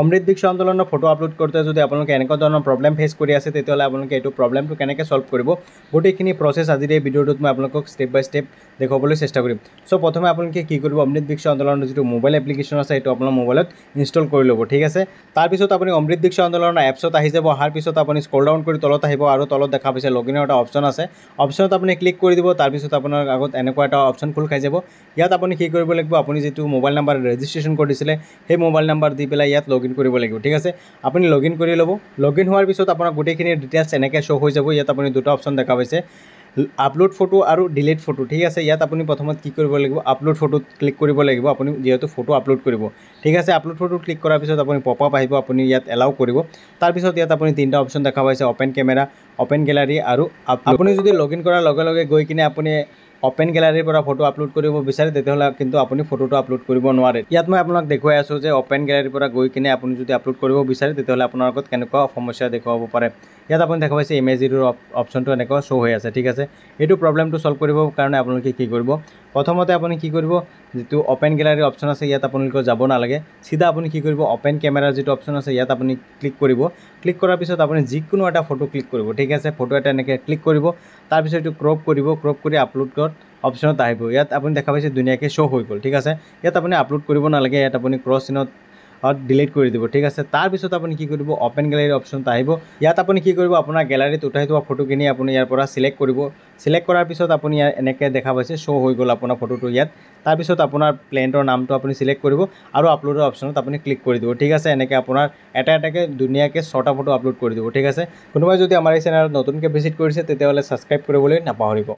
অমৃত বিক্ষ আন্দোলনৰ photo upload কৰোঁতে যদি আপোনালোকে এনেকুৱা ধৰণৰ প্ৰব্লেম ফেচ কৰি আছে তেতিয়াহ'লে আপোনালোকে এইটো প্ৰব্লেমটো কেনেকৈ চল্ভ কৰিব গোটেইখিনি প্ৰচেছ আজিৰ এই ভিডিঅ'টোত মই আপোনালোকক ষ্টেপ বাই ষ্টেপ দেখুৱাবলৈ চেষ্টা কৰিম চ' প্ৰথমে আপোনালোকে কি কৰিব অমৃত বিক্ষ আন্দোলনৰ যিটো মোবাইল এপ্লিকেশ্যন আছে সেইটো আপোনাৰ মোবাইলত ইনষ্টল কৰি ল'ব ঠিক আছে তাৰপিছত আপুনি অমৃত দীক্ষ আন্দোলনৰ এপছত আহি যাব অহাৰ পিছত আপুনি স্কল ডাউন কৰি তলত আহিব আৰু তলত দেখা পাইছে লগ ইনৰ এটা অপশ্যন আছে অপশ্যনত আপুনি ক্লিক কৰি দিব তাৰপিছত আপোনাৰ আগত এনেকুৱা এটা অপশ্যন খোল খাই যাব ইয়াত আপুনি কি কৰিব লাগিব আপুনি যিটো মোবাইল নাম্বাৰ ৰেজিষ্ট্ৰেশ্যন কৰিছিলে সেই মোবাইল নাম্বাৰ দি পেলাই ইয়াত লগ লগইন কৰিব লাগিব ঠিক আছে আপুনি লগইন কৰি ল'ব লগইন হোৱাৰ পিছত আপোনাৰ গোটেইখিনি ডিটেইলছ এনেকৈ শ্ব' হৈ যাব ইয়াত আপুনি দুটা অপশ্যন দেখা পাইছে আপলোড ফটো আৰু ডিলিট ফটো ঠিক আছে ইয়াত আপুনি প্ৰথমত কি কৰিব লাগিব আপলোড ফটোত ক্লিক কৰিব লাগিব আপুনি যিহেতু ফটো আপলোড কৰিব ঠিক আছে আপলোড ফটো ক্লিক কৰাৰ পিছত আপুনি পপআপ আহিব আপুনি ইয়াত এলাউ কৰিব তাৰপিছত ইয়াত আপুনি তিনিটা অপশ্যন দেখা পাইছে অপেন কেমেৰা অপেন গেলাৰী আৰু আপুনি যদি লগ ইন কৰাৰ লগে লগে গৈ কিনে আপুনি অপেন গেলাৰীৰ পৰা ফটো আপলোড কৰিব বিচাৰে তেতিয়াহ'লে কিন্তু আপুনি ফটোটো আপলোড কৰিব নোৱাৰে ইয়াত মই আপোনাক দেখুৱাই আছোঁ যে অপেন গেলাৰীৰ পৰা গৈ কিনে আপুনি যদি আপলোড কৰিব বিচাৰে তেতিয়াহ'লে আপোনাৰ আগত কেনেকুৱা সমস্যা দেখুৱাব পাৰে ইয়াত আপুনি দেখা পাইছে ইমেজ জিৰোৰ অপশ্যনটো এনেকুৱা শ্ব' হৈ আছে ঠিক আছে এইটো প্ৰব্লেমটো ছল্ভ কৰিবৰ কাৰণে আপোনালোকে কি কৰিব প্ৰথমতে আপুনি কি কৰিব যিটো অপেন গেলাৰীৰ অপশ্যন আছে ইয়াত আপোনালোকে যাব নালাগে চিধা আপুনি কি কৰিব অপেন কেমেৰাৰ যিটো অপশ্যন আছে ইয়াত আপুনি ক্লিক কৰিব ক্লিক কৰাৰ পিছত আপুনি যিকোনো এটা ফটো ক্লিক কৰিব ঠিক আছে ফটো এটা এনেকৈ ক্লিক কৰিব তাৰপিছত এইটো ক্ৰপ কৰিব ক্ৰপ কৰি আপলোড কৰাত অপশ্যনত আহিব ইয়াত আপুনি দেখা পাইছে ধুনীয়াকৈ শ্ব' হৈ গ'ল ঠিক আছে ইয়াত আপুনি আপলোড কৰিব নালাগে ইয়াত আপুনি ক্ৰছ চিনত হট ডিলিট কৰি দিব ঠিক আছে তাৰপিছত আপুনি কি কৰিব অপেন গেলাৰী অপশ্যনটো আহিব ইয়াত আপুনি কি কৰিব আপোনাৰ গেলাৰীত উঠাই থোৱা ফটোখিনি আপুনি ইয়াৰ পৰা ছিলেক্ট কৰিব ছিলেক্ট কৰাৰ পিছত আপুনি ইয়াৰ এনেকৈ দেখা পাইছে শ্ব' হৈ গ'ল আপোনাৰ ফটোটো ইয়াত তাৰপিছত আপোনাৰ প্লেণ্টৰ নামটো আপুনি ছিলেক্ট কৰিব আৰু আপলোডৰ অপশ্যনত আপুনি ক্লিক কৰি দিব ঠিক আছে এনেকৈ আপোনাৰ এটা এটাকৈ ধুনীয়াকৈ ছটা ফটো আপলোড কৰি দিব ঠিক আছে কোনোবাই যদি আমাৰ এই চেনেলত নতুনকৈ ভিজিট কৰিছে তেতিয়াহ'লে ছাবস্ক্ৰাইব কৰিবলৈ নাপাহৰিব